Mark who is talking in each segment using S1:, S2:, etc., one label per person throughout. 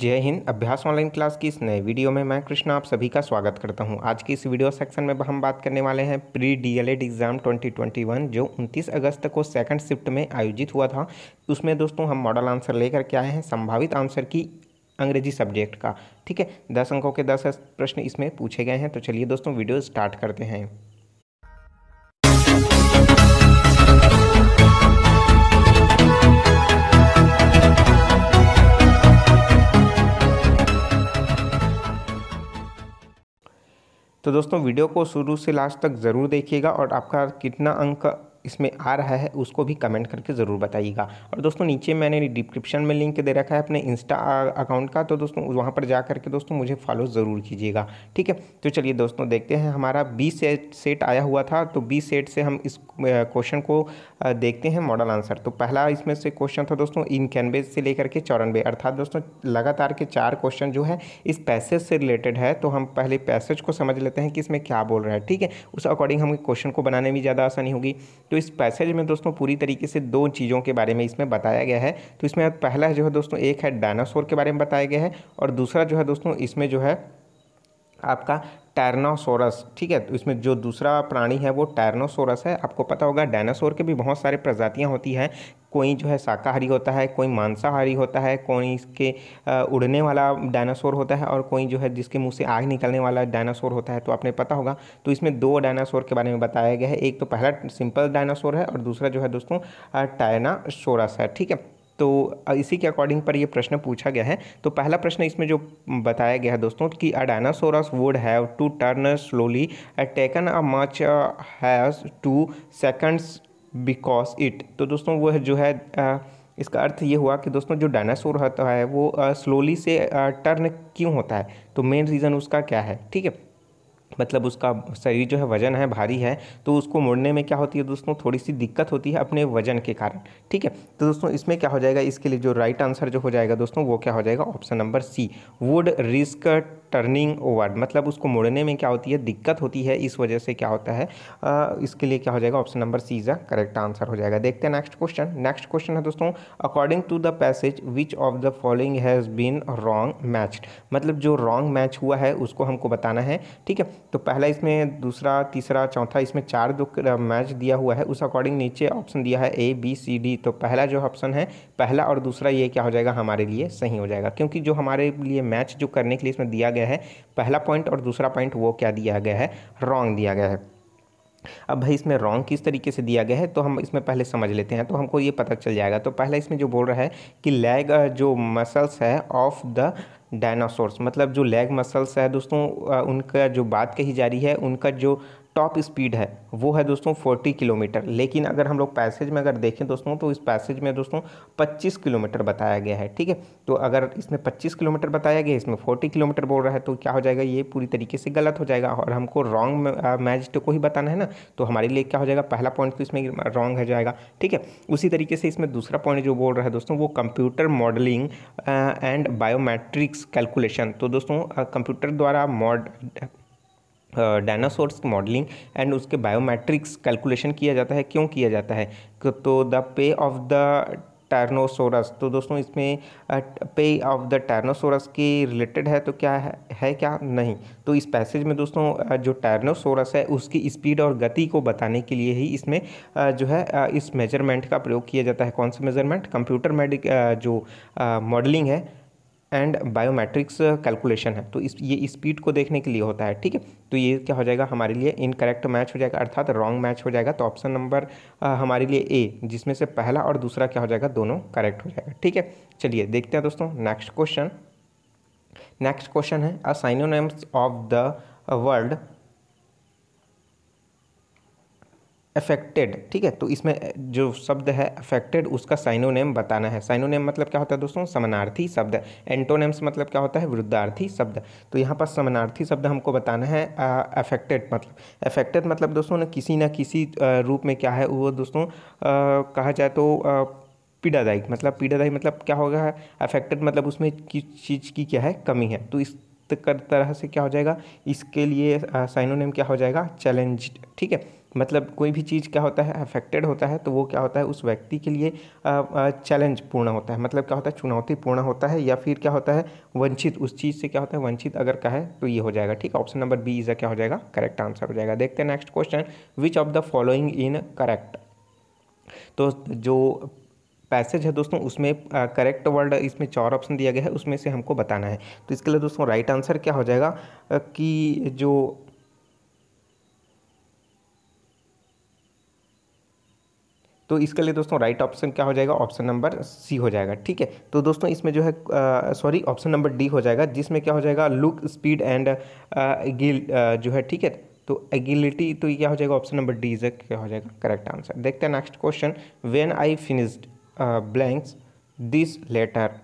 S1: जय हिंद अभ्यास online class की इस नए वीडियो में मैं कृष्णा आप सभी का स्वागत करता हूं आज की इस वीडियो सेक्शन में हम बात करने वाले हैं प्री डीएलएड एग्ज़ाम 2021 जो 29 अगस्त को सेकंड शिफ्ट में आयोजित हुआ था उसमें दोस्तों हम मॉडल आंसर लेकर के आए हैं संभावित आंसर की अंग्रेजी सब्जेक्ट का ठीक है दस अंकों के दस प्रश्न इसमें पूछे गए हैं तो चलिए दोस्तों वीडियो स्टार्ट करते हैं तो दोस्तों वीडियो को शुरू से लास्ट तक ज़रूर देखिएगा और आपका कितना अंक इसमें आ रहा है उसको भी कमेंट करके ज़रूर बताइएगा और दोस्तों नीचे मैंने डिस्क्रिप्शन में लिंक दे रखा है अपने इंस्टा अकाउंट का तो दोस्तों वहाँ पर जा करके दोस्तों मुझे फॉलो ज़रूर कीजिएगा ठीक है तो चलिए दोस्तों देखते हैं हमारा बी सेट सेट आया हुआ था तो बी सेट से हम इस क्वेश्चन को देखते हैं मॉडल आंसर तो पहला इसमें से क्वेश्चन था दोस्तों इक्यानवे से लेकर के चौरानवे अर्थात दोस्तों लगातार के चार क्वेश्चन जो है इस पैसेज से रिलेटेड है तो हम पहले पैसेज को समझ लेते हैं कि इसमें क्या बोल रहा है ठीक है उस अकॉर्डिंग हमें क्वेश्चन को बनाने में ज़्यादा आसानी होगी तो तो इस पैसेज में दोस्तों पूरी तरीके से दो चीज़ों के बारे में इसमें बताया गया है तो इसमें पहला जो है दोस्तों एक है डायनासोर के बारे में बताया गया है और दूसरा जो है दोस्तों इसमें जो है आपका टैरनासोरस ठीक है तो इसमें जो दूसरा प्राणी है वो टैरनासोरस है आपको पता होगा डायनासोर के भी बहुत सारे प्रजातियां होती हैं कोई जो है शाकाहारी होता है कोई मांसाहारी होता है कोई इसके उड़ने वाला डायनासोर होता है और कोई जो है जिसके मुंह से आग निकलने वाला डायनासोर होता है तो आपने पता होगा तो इसमें दो डायनासोर के बारे में बताया गया है एक तो पहला सिंपल डायनासोर है और दूसरा जो है दोस्तों टायनासोरस है ठीक है तो इसी के अकॉर्डिंग पर यह प्रश्न पूछा गया है तो पहला प्रश्न इसमें जो बताया गया है दोस्तों कि a dinosaurs would have to turn slowly taken a much has two seconds because it तो दोस्तों वह जो है आ, uh, इसका अर्थ ये हुआ कि दोस्तों जो डायनासोर होता है वो स्लोली uh, से टर्न uh, क्यों होता है तो मेन रीज़न उसका क्या है ठीक है मतलब उसका शरीर जो है वजन है भारी है तो उसको मोड़ने में क्या होती है दोस्तों थोड़ी सी दिक्कत होती है अपने वजन के कारण ठीक है तो दोस्तों इसमें क्या हो जाएगा इसके लिए जो राइट आंसर जो हो जाएगा दोस्तों वो क्या हो जाएगा option number C would risk turning over मतलब उसको मोड़ने में क्या होती है दिक्कत होती है इस वजह से क्या होता है आ, इसके लिए क्या हो जाएगा option number C is a correct answer हो जाएगा देखते हैं नेक्स्ट क्वेश्चन नेक्स्ट क्वेश्चन है दोस्तों according to the passage which of the following has been wrong match मतलब जो रॉन्ग मैच हुआ है उसको हमको बताना है ठीक है तो पहला इसमें दूसरा तीसरा चौथा इसमें चार दो मैच दिया हुआ है उस अकॉर्डिंग नीचे ऑप्शन दिया है ए बी सी डी तो पहला जो ऑप्शन है पहला और दूसरा ये क्या हो जाएगा हमारे लिए सही हो जाएगा क्योंकि जो हमारे लिए मैच जो करने के लिए इसमें दिया गया है पहला पॉइंट और दूसरा पॉइंट वो क्या दिया गया है रॉन्ग दिया गया है अब भाई इसमें रॉन्ग किस तरीके से दिया गया है तो हम इसमें पहले समझ लेते हैं तो हमको ये पता चल जाएगा तो पहला इसमें जो बोल रहा है कि लैग जो मसल्स है ऑफ द डायनासोर्स मतलब जो लेग मसल्स है दोस्तों उनका जो बात कही जा रही है उनका जो टॉप स्पीड है वो है दोस्तों 40 किलोमीटर लेकिन अगर हम लोग पैसेज में अगर देखें दोस्तों तो इस पैसेज में दोस्तों 25 किलोमीटर बताया गया है ठीक है तो अगर इसमें 25 किलोमीटर बताया गया इसमें 40 किलोमीटर बोल रहा है तो क्या हो जाएगा ये पूरी तरीके से गलत हो जाएगा और हमको रॉन्ग मैजिस्ट्रेट को ही बताना है ना तो हमारे लिए क्या हो जाएगा पहला पॉइंट तो इसमें रॉन्ग हो जाएगा ठीक है उसी तरीके से इसमें दूसरा पॉइंट जो बोल रहा है दोस्तों वो computer modelling and biometrics calculation तो दोस्तों कंप्यूटर द्वारा मॉड डायनासोर्स मॉडलिंग एंड उसके बायोमेट्रिक्स कैलकुलेशन किया जाता है क्यों किया जाता है तो द पे ऑफ द टर्नोसोरस तो दोस्तों इसमें पे ऑफ द टर्नोसोरस के रिलेटेड है तो क्या है, है क्या नहीं तो इस पैसेज में दोस्तों जो टर्नोसोरस है उसकी स्पीड और गति को बताने के लिए ही इसमें जो है इस मेजरमेंट का प्रयोग किया जाता है कौन सा मेजरमेंट कंप्यूटर मेडिक जो मॉडलिंग है एंड बायोमेट्रिक्स कैलकुलेशन है तो इस ये स्पीड को देखने के लिए होता है ठीक है तो ये क्या हो जाएगा हमारे लिए इनकरेक्ट मैच हो जाएगा अर्थात रॉन्ग मैच हो जाएगा तो ऑप्शन नंबर uh, हमारे लिए ए जिसमें से पहला और दूसरा क्या हो जाएगा दोनों करेक्ट हो जाएगा ठीक है चलिए देखते हैं दोस्तों नेक्स्ट क्वेश्चन नेक्स्ट क्वेश्चन है a synonyms of the world affected ठीक है तो इसमें जो शब्द है अफेक्टेड उसका साइनोनेम बताना है साइनोनेम मतलब क्या होता है दोस्तों समानार्थी शब्द एंटोनेम्स मतलब क्या होता है वृद्धार्थी शब्द तो यहाँ पर समानार्थी शब्द हमको बताना है अफेक्टेड मतलब अफेक्टेड मतलब दोस्तों ना किसी ना किसी रूप में क्या है वो दोस्तों कहा जाए तो आ, पीड़ादायी मतलब पीड़ादायी मतलब क्या होगा अफेक्टेड मतलब उसमें किस चीज़ की क्या है कमी है तो इस तरह से क्या हो जाएगा इसके लिए साइनोनेम क्या हो जाएगा चैलेंज ठीक है मतलब कोई भी चीज़ क्या होता है अफेक्टेड होता है तो वो क्या होता है उस व्यक्ति के लिए चैलेंज पूर्ण होता है मतलब क्या होता है चुनौती पूर्ण होता है या फिर क्या होता है वंचित उस चीज़ से क्या होता है वंचित अगर कहे तो ये हो जाएगा ठीक है ऑप्शन नंबर बी इज़ क्या हो जाएगा करेक्ट आंसर हो जाएगा देखते हैं next question which of the following incorrect तो जो पैसेज है दोस्तों उसमें करेक्ट वर्ड इसमें चार ऑप्शन दिया गया है उसमें से हमको बताना है तो इसके लिए दोस्तों राइट आंसर क्या हो जाएगा कि जो तो इसके लिए दोस्तों राइट ऑप्शन क्या हो जाएगा ऑप्शन नंबर सी हो जाएगा ठीक है तो दोस्तों इसमें जो है सॉरी ऑप्शन नंबर डी हो जाएगा जिसमें क्या हो जाएगा लुक स्पीड एंड गिल जो है ठीक है तो एगिलिटी तो क्या हो जाएगा ऑप्शन नंबर डी इज क्या हो जाएगा करेक्ट आंसर देखते हैं next question when I finished blanks this letter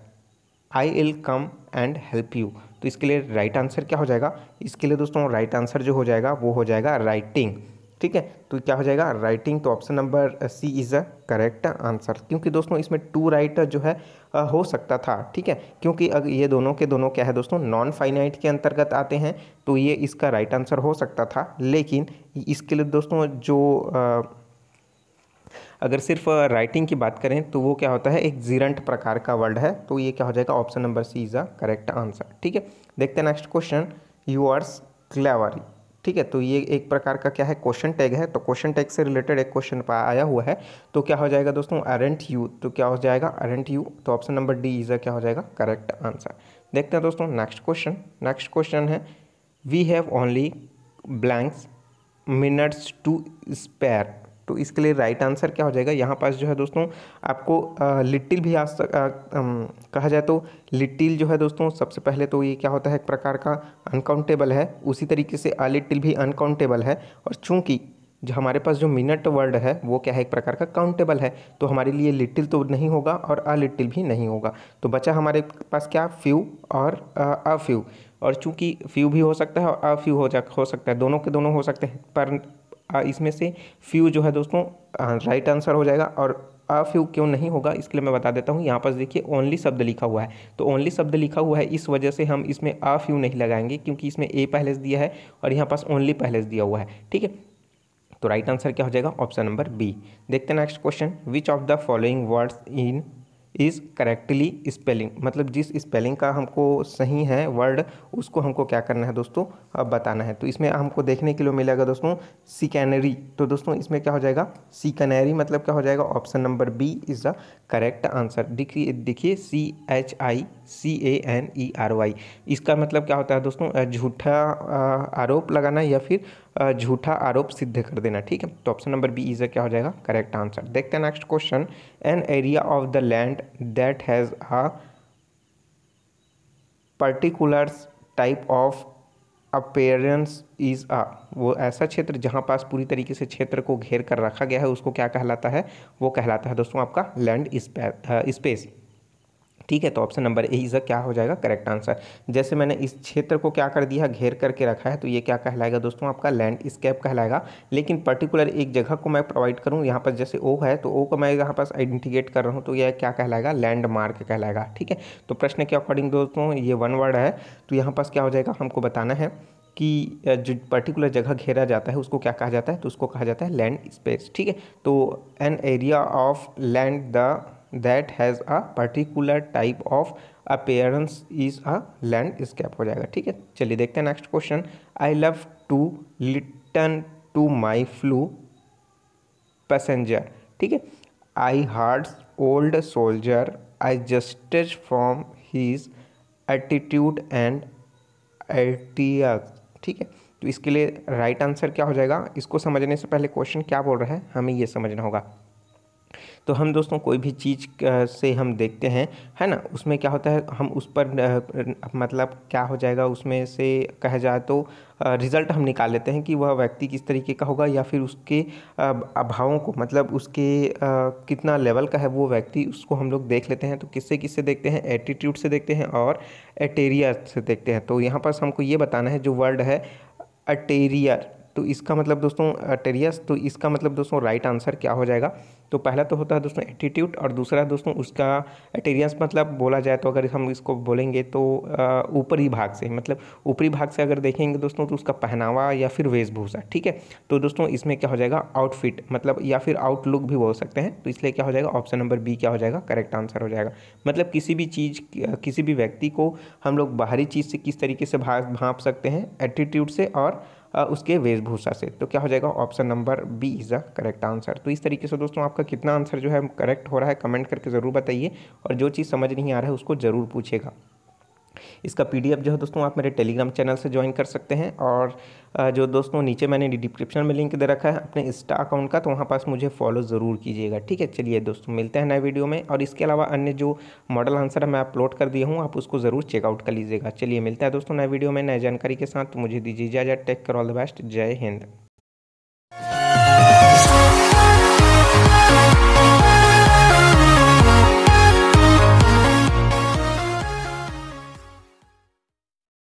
S1: I will come and help you तो इसके लिए राइट right आंसर क्या हो जाएगा इसके लिए दोस्तों राइट right आंसर जो हो जाएगा वो हो जाएगा राइटिंग ठीक है तो क्या हो जाएगा राइटिंग तो option number C is a correct answer क्योंकि दोस्तों इसमें टू राइट जो है uh, हो सकता था ठीक है क्योंकि अगर ये दोनों के दोनों क्या है दोस्तों नॉन फाइनाइट के अंतर्गत आते हैं तो ये इसका राइट आंसर हो सकता था लेकिन इसके लिए दोस्तों जो आ, uh, अगर सिर्फ राइटिंग uh, की बात करें तो वो क्या होता है एक जीरंट प्रकार का वर्ड है तो ये क्या हो जाएगा option number C is a correct answer ठीक है देखते हैं next question you are cleverly ठीक है तो ये एक प्रकार का क्या है क्वेश्चन टैग है तो क्वेश्चन टैग से रिलेटेड एक क्वेश्चन आया हुआ है तो क्या हो जाएगा दोस्तों अरेंट यू तो क्या हो जाएगा अरेंट यू तो ऑप्शन नंबर डी इज़ क्या हो जाएगा करेक्ट आंसर देखते हैं दोस्तों नेक्स्ट क्वेश्चन नेक्स्ट क्वेश्चन है we have only blanks minutes to spare तो इसके लिए राइट आंसर क्या हो जाएगा यहाँ पास जो है दोस्तों आपको लिटिल भी आ, सक, आ, आ, कहा जाए तो लिटिल जो है दोस्तों सबसे पहले तो ये क्या होता है एक प्रकार का अनकाउंटेबल है उसी तरीके से आ लिटिल भी अनकाउंटेबल है और चूँकि जो हमारे पास जो मिनट वर्ड है वो क्या है एक प्रकार का काउंटेबल है तो हमारे लिए लिटिल तो नहीं होगा और अ लिटिल भी नहीं होगा तो बचा हमारे पास क्या फ्यू और अ फ्यू और चूँकि फ्यू भी हो सकता है और अ फ्यू हो जा हो सकता है दोनों के दोनों हो सकते हैं पर इसमें से फ्यू जो है दोस्तों राइट आंसर हो जाएगा और अ फ्यू क्यों नहीं होगा इसके लिए मैं बता देता हूँ यहाँ पर देखिए ओनली शब्द लिखा हुआ है तो ओनली शब्द लिखा हुआ है इस वजह से हम इसमें अ फ्यू नहीं लगाएंगे क्योंकि इसमें ए पहले से दिया है और यहाँ पास ओनली पहले से दिया हुआ है ठीक है तो राइट आंसर क्या हो जाएगा ऑप्शन नंबर बी देखते हैं next question which of the following words in is correctly spelling मतलब जिस स्पेलिंग का हमको सही है वर्ड उसको हमको क्या करना है दोस्तों अब बताना है तो इसमें हमको देखने के लिए मिलेगा दोस्तों सिकेनरी तो दोस्तों इसमें क्या हो जाएगा सिकनरी मतलब क्या हो जाएगा option number B is the correct answer देखिए देखिए C H I C A N E R Y इसका मतलब क्या होता है दोस्तों झूठा आरोप लगाना या फिर झूठा आरोप सिद्ध कर देना ठीक है तो ऑप्शन नंबर बी इज क्या हो जाएगा करेक्ट आंसर देखते हैं next question an area of the land that has a particular type of appearance is a वो ऐसा क्षेत्र जहाँ पास पूरी तरीके से क्षेत्र को घेर कर रखा गया है उसको क्या कहलाता है वो कहलाता है दोस्तों आपका लैंड स्पेस ठीक है तो ऑप्शन नंबर ए इज़ क्या हो जाएगा करेक्ट आंसर जैसे मैंने इस क्षेत्र को क्या कर दिया घेर करके रखा है तो ये क्या कहलाएगा दोस्तों आपका लैंड स्केप कहलाएगा लेकिन पर्टिकुलर एक जगह को मैं प्रोवाइड करूँ यहाँ पर जैसे ओ है तो ओ को मैं यहाँ पास आइडेंटिकेट कर रहा हूँ तो यह क्या कहलाएगा लैंडमार्क कहलाएगा ठीक है तो प्रश्न के अकॉर्डिंग दोस्तों ये वन वर्ड है तो यहाँ पास क्या हो जाएगा हमको बताना है कि जो पर्टिकुलर जगह घेरा जाता है उसको क्या कहा जाता है तो उसको कहा जाता है लैंड स्पेस ठीक है तो an area of land the that has a particular type of appearance is a landscape हो जाएगा ठीक है चलिए देखते हैं next question I love to listen to my flu passenger ठीक है I hard old soldier I justice from his attitude and at ease ठीक है तो इसके लिए राइट right आंसर क्या हो जाएगा इसको समझने से पहले क्वेश्चन क्या बोल रहा है हमें ये समझना होगा तो हम दोस्तों कोई भी चीज़ से हम देखते हैं है ना उसमें क्या होता है हम उस पर मतलब क्या हो जाएगा उसमें से कहा जाए तो रिज़ल्ट हम निकाल लेते हैं कि वह व्यक्ति किस तरीके का होगा या फिर उसके अभावों को मतलब उसके कितना लेवल का है वो व्यक्ति उसको हम लोग देख लेते हैं तो किससे किससे देखते हैं एटीट्यूड से देखते हैं और एटेरिया से देखते हैं तो यहाँ पर हमको ये बताना है जो वर्ड है अटेरियर तो इसका मतलब दोस्तों टेरियस तो इसका मतलब दोस्तों राइट आंसर क्या हो जाएगा तो पहला तो होता है दोस्तों एटीट्यूड और दूसरा दोस्तों उसका टेरियस मतलब बोला जाए तो अगर हम इसको बोलेंगे तो ऊपरी भाग से मतलब ऊपरी भाग से अगर देखेंगे दोस्तों तो उसका पहनावा या फिर वेशभूषा ठीक है तो दोस्तों इसमें क्या हो जाएगा आउटफिट मतलब या फिर आउटलुक भी बोल सकते हैं तो इसलिए क्या हो जाएगा ऑप्शन नंबर बी क्या हो जाएगा करेक्ट आंसर हो जाएगा मतलब किसी भी चीज़ किसी भी व्यक्ति को हम लोग बाहरी चीज़ से किस तरीके से भाग भाप सकते हैं एटीट्यूड से और उसके वेशभूषा से तो क्या हो जाएगा option number B is the correct answer तो इस तरीके से दोस्तों आपका कितना आंसर जो है करेक्ट हो रहा है कमेंट करके ज़रूर बताइए और जो चीज़ समझ नहीं आ रहा है उसको ज़रूर पूछेगा इसका पीडीएफ जो है दोस्तों आप मेरे टेलीग्राम चैनल से ज्वाइन कर सकते हैं और जो दोस्तों नीचे मैंने डिस्क्रिप्शन में लिंक दे रखा है अपने इंस्टा अकाउंट का तो वहाँ पास मुझे फॉलो ज़रूर कीजिएगा ठीक है चलिए दोस्तों मिलते हैं नए वीडियो में और इसके अलावा अन्य जो मॉडल आंसर है मैं अपलोड कर दिया हूँ आप उसको ज़रूर चेकआउट कर लीजिएगा चलिए मिलते हैं दोस्तों नए वीडियो में नए जानकारी के साथ तो मुझे दीजिए जय टेक कर ऑल द बेस्ट जय हिंद